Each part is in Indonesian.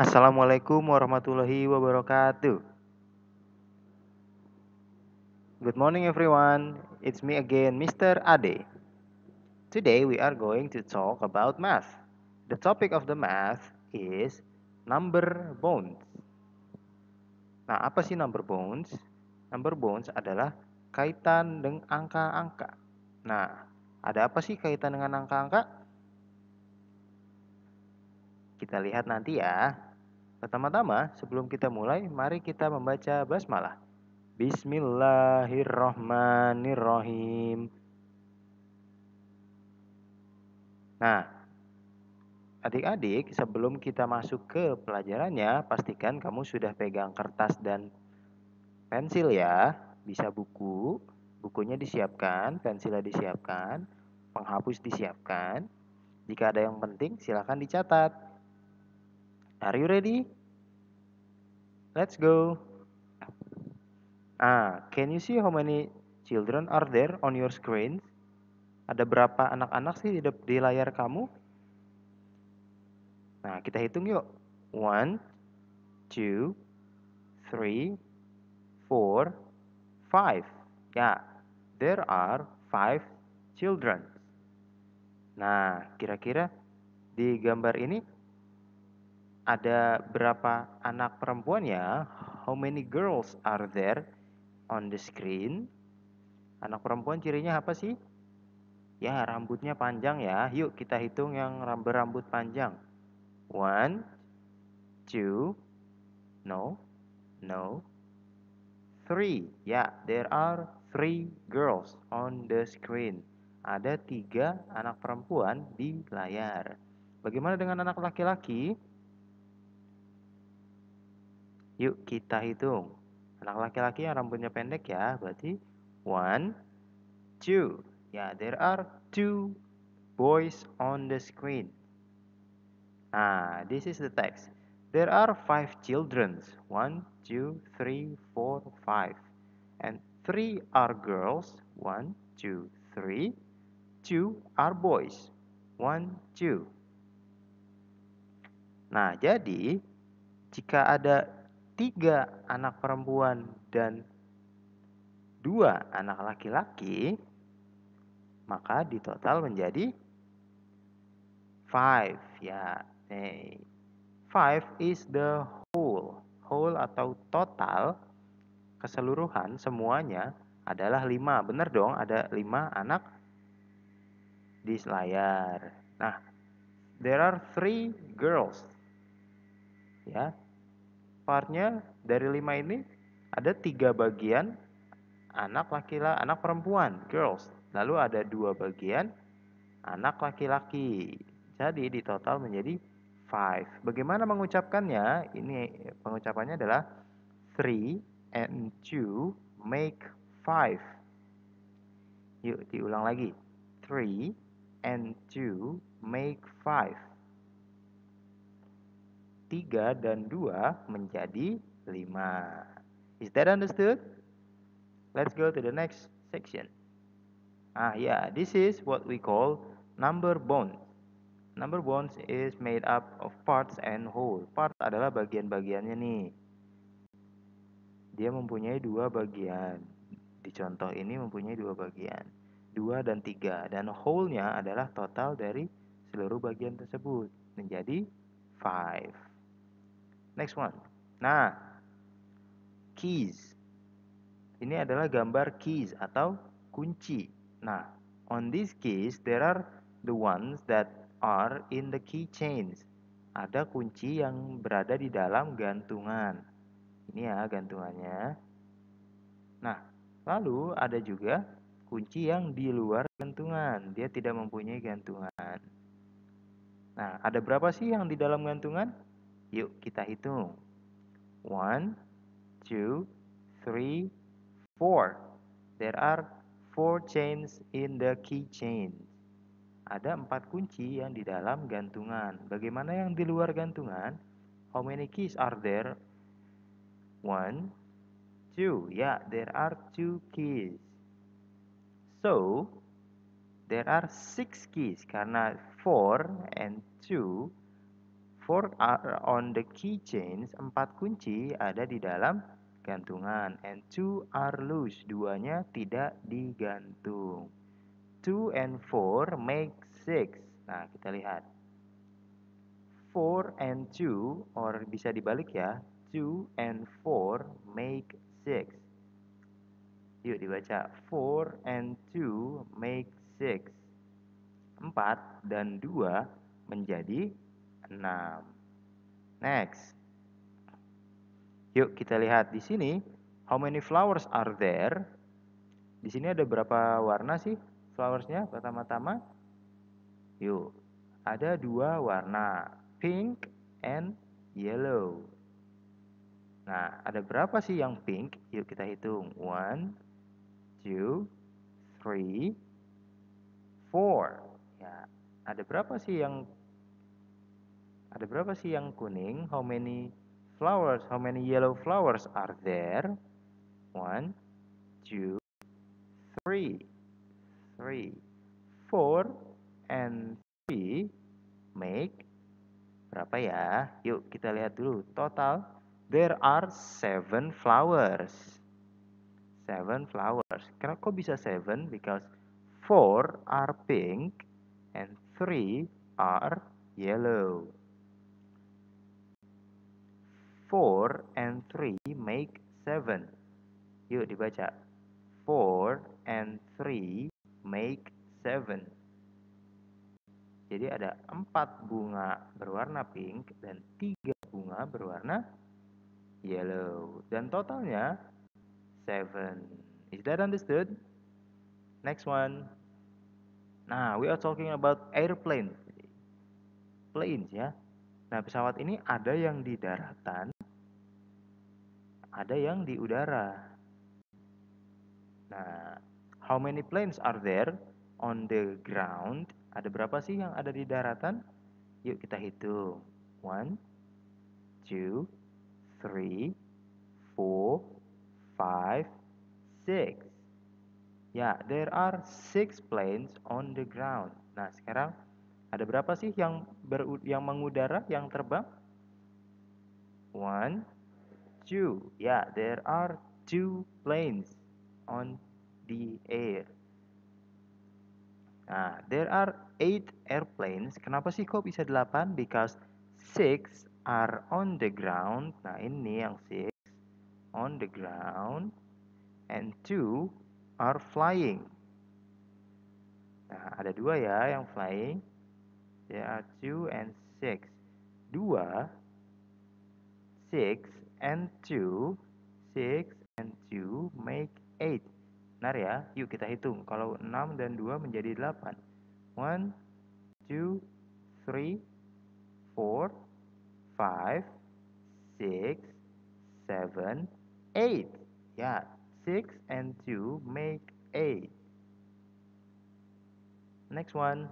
Assalamualaikum warahmatullahi wabarakatuh. Good morning everyone. It's me again, Mr. Ade. Today we are going to talk about math. The topic of the math is number bones. Nah, apa sih number bones? Number bones adalah kaitan dengan angka-angka. Nah, ada apa sih kaitan dengan angka-angka? Kita lihat nanti ya. Pertama-tama, sebelum kita mulai, mari kita membaca basmalah. Bismillahirrahmanirrahim. Nah, adik-adik, sebelum kita masuk ke pelajarannya, pastikan kamu sudah pegang kertas dan pensil ya. Bisa buku, bukunya disiapkan, pensilnya disiapkan, penghapus disiapkan. Jika ada yang penting, silakan dicatat. Are you ready? Let's go. Ah, can you see how many children are there on your screen? Ada berapa anak-anak sih di, di layar kamu? Nah, kita hitung yuk. One, two, three, four, five. Ya, there are five children. Nah, kira-kira di gambar ini ada berapa anak perempuan ya? How many girls are there on the screen? Anak perempuan cirinya apa sih? Ya, rambutnya panjang ya. Yuk kita hitung yang rambut rambut panjang. One, two, no, no, three. Ya, there are three girls on the screen. Ada tiga anak perempuan di layar. Bagaimana dengan anak laki-laki? Yuk kita hitung. Anak laki-laki yang rambutnya pendek ya, berarti one, two. Ya, there are two boys on the screen. Nah, this is the text. There are five children. One, two, three, four, five. And three are girls. One, two, three. Two are boys. One, two. Nah, jadi jika ada tiga anak perempuan dan dua anak laki-laki, maka di total menjadi five ya. Eh, five is the whole. Whole atau total keseluruhan semuanya adalah lima. Benar dong, ada lima anak di layar. Nah, there are three girls. Ya, partnya dari lima ini ada tiga bagian anak laki-laki, anak perempuan, girls. Lalu ada dua bagian anak laki-laki. Jadi di total menjadi five. Bagaimana mengucapkannya? Ini pengucapannya adalah three and two make five. Yuk diulang lagi. Three and two make five. 3 dan 2 menjadi 5. Is that understood? Let's go to the next section. Ah yeah, this is what we call number bond. Number bonds is made up of parts and whole. Part adalah bagian-bagiannya nih. Dia mempunyai dua bagian. Di contoh ini mempunyai dua bagian. Dua dan tiga. Dan whole-nya adalah total dari seluruh bagian tersebut. Menjadi five. Next one. Nah, keys. Ini adalah gambar keys atau kunci. Nah, on this keys there are the ones that are in the keychains. Ada kunci yang berada di dalam gantungan. Ini ya gantungannya. Nah, lalu ada juga kunci yang di luar gantungan. Dia tidak mempunyai gantungan. Nah, ada berapa sih yang di dalam gantungan? Yuk kita hitung. 1, 2, 3, 4. There are 4 chains in the keychain. Ada 4 kunci yang di dalam gantungan. Bagaimana yang di luar gantungan? How many keys are there? 1, 2. Ya, there are 2 keys. So, there are 6 keys karena 4 and 2 four uh, are uh, on the keychains, empat kunci ada di dalam gantungan. And two are loose, duanya tidak digantung. Two and four make six. Nah, kita lihat. Four and two, or bisa dibalik ya. Two and four make six. Yuk dibaca. Four and two make six. Empat dan dua menjadi 6. Next. Yuk kita lihat di sini how many flowers are there? Di sini ada berapa warna sih flowersnya pertama-tama? Yuk, ada dua warna, pink and yellow. Nah, ada berapa sih yang pink? Yuk kita hitung. One, two, three, four. Ya, ada berapa sih yang ada berapa sih yang kuning? How many flowers? How many yellow flowers are there? One, two, three, three, four, and three make berapa ya? Yuk kita lihat dulu total. There are seven flowers. Seven flowers. Kenapa kok bisa seven? Because four are pink and three are yellow. 4 and 3 make 7. Yuk dibaca. 4 and 3 make 7. Jadi ada empat bunga berwarna pink dan tiga bunga berwarna yellow. Dan totalnya seven. Is that understood? Next one. Nah, we are talking about airplane. Planes ya. Nah, pesawat ini ada yang di daratan, ada yang di udara. Nah, how many planes are there on the ground? Ada berapa sih yang ada di daratan? Yuk kita hitung. One, two, three, four, five, six. Ya, yeah, there are six planes on the ground. Nah, sekarang ada berapa sih yang ber, yang mengudara, yang terbang? One, two. Yeah, there are two planes on the air. Nah, there are eight airplanes. Kenapa sih kok bisa delapan? Because six are on the ground. Nah, ini yang six on the ground and two are flying. Nah, ada dua ya yang flying. There are two and six. Dua, six, and 2, 6 and 2 make 8. Benar ya? Yuk kita hitung. Kalau 6 dan 2 menjadi 8. 1, 2, 3, 4, 5, 6, 7, 8. Ya, 6 and 2 make 8. Next one.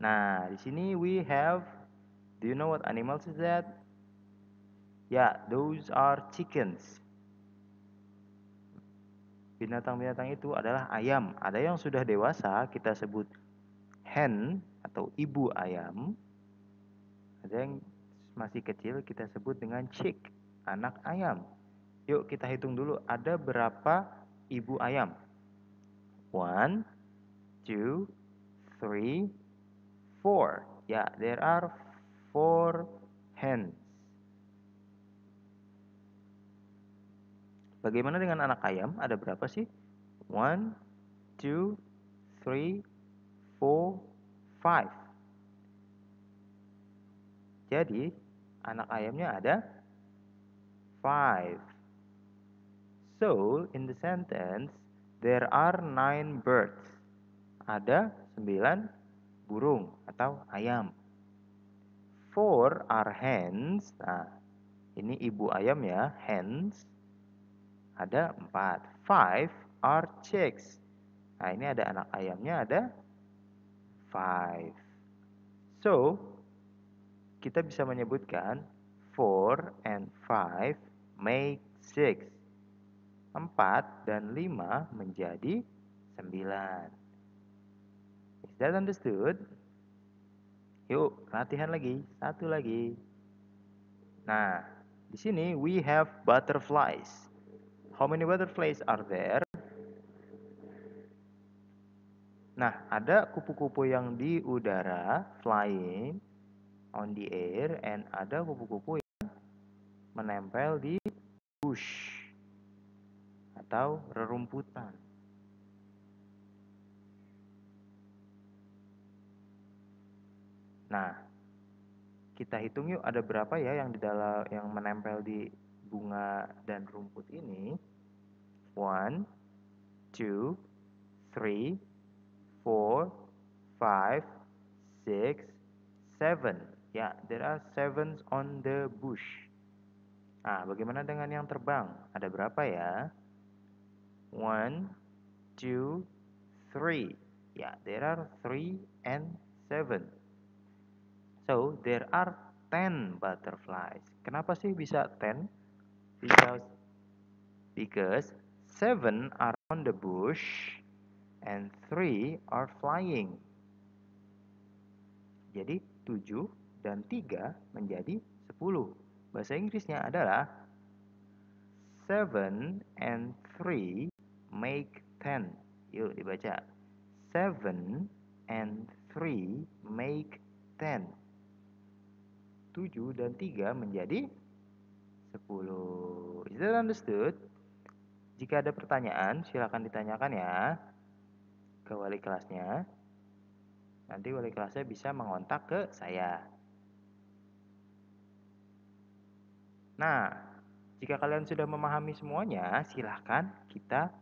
Nah, di sini we have Do you know what animals is that? Ya, those are chickens. Binatang-binatang itu adalah ayam. Ada yang sudah dewasa, kita sebut hen atau ibu ayam. Ada yang masih kecil, kita sebut dengan chick, anak ayam. Yuk kita hitung dulu ada berapa ibu ayam. One, two, three, four. Ya, there are four hens. Bagaimana dengan anak ayam? Ada berapa sih? 1, 2, 3, 4, 5. Jadi, anak ayamnya ada 5. So, in the sentence, there are 9 birds. Ada 9 burung atau ayam. 4 are hens. Nah, ini ibu ayam ya, hens. Ada empat. Five are chicks. Nah, ini ada anak ayamnya ada five. So, kita bisa menyebutkan four and five make six. Empat dan lima menjadi sembilan. Is that understood? Yuk, latihan lagi. Satu lagi. Nah, di sini we have butterflies. How many butterflies are there? Nah, ada kupu-kupu yang di udara, flying on the air, and ada kupu-kupu yang menempel di bush atau rerumputan. Nah, kita hitung yuk ada berapa ya yang di dalam yang menempel di bunga dan rumput ini. One, two, three, four, five, six, seven. Ya, yeah, there are sevens on the bush. Ah, bagaimana dengan yang terbang? Ada berapa ya? One, two, three. Ya, yeah, there are three and seven. So, there are ten butterflies. Kenapa sih bisa ten? Because, because Seven are on the bush and three are flying. Jadi tujuh dan tiga menjadi sepuluh. Bahasa Inggrisnya adalah seven and three make ten. Yuk dibaca. Seven and three make ten. Tujuh dan tiga menjadi sepuluh. Is that understood? Jika ada pertanyaan, silakan ditanyakan ya ke wali kelasnya. Nanti wali kelasnya bisa mengontak ke saya. Nah, jika kalian sudah memahami semuanya, silahkan kita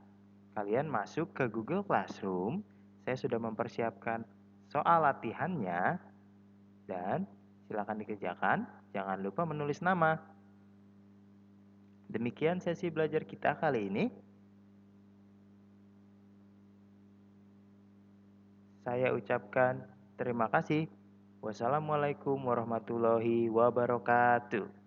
kalian masuk ke Google Classroom. Saya sudah mempersiapkan soal latihannya dan silakan dikerjakan. Jangan lupa menulis nama. Demikian sesi belajar kita kali ini. Saya ucapkan terima kasih. Wassalamualaikum warahmatullahi wabarakatuh.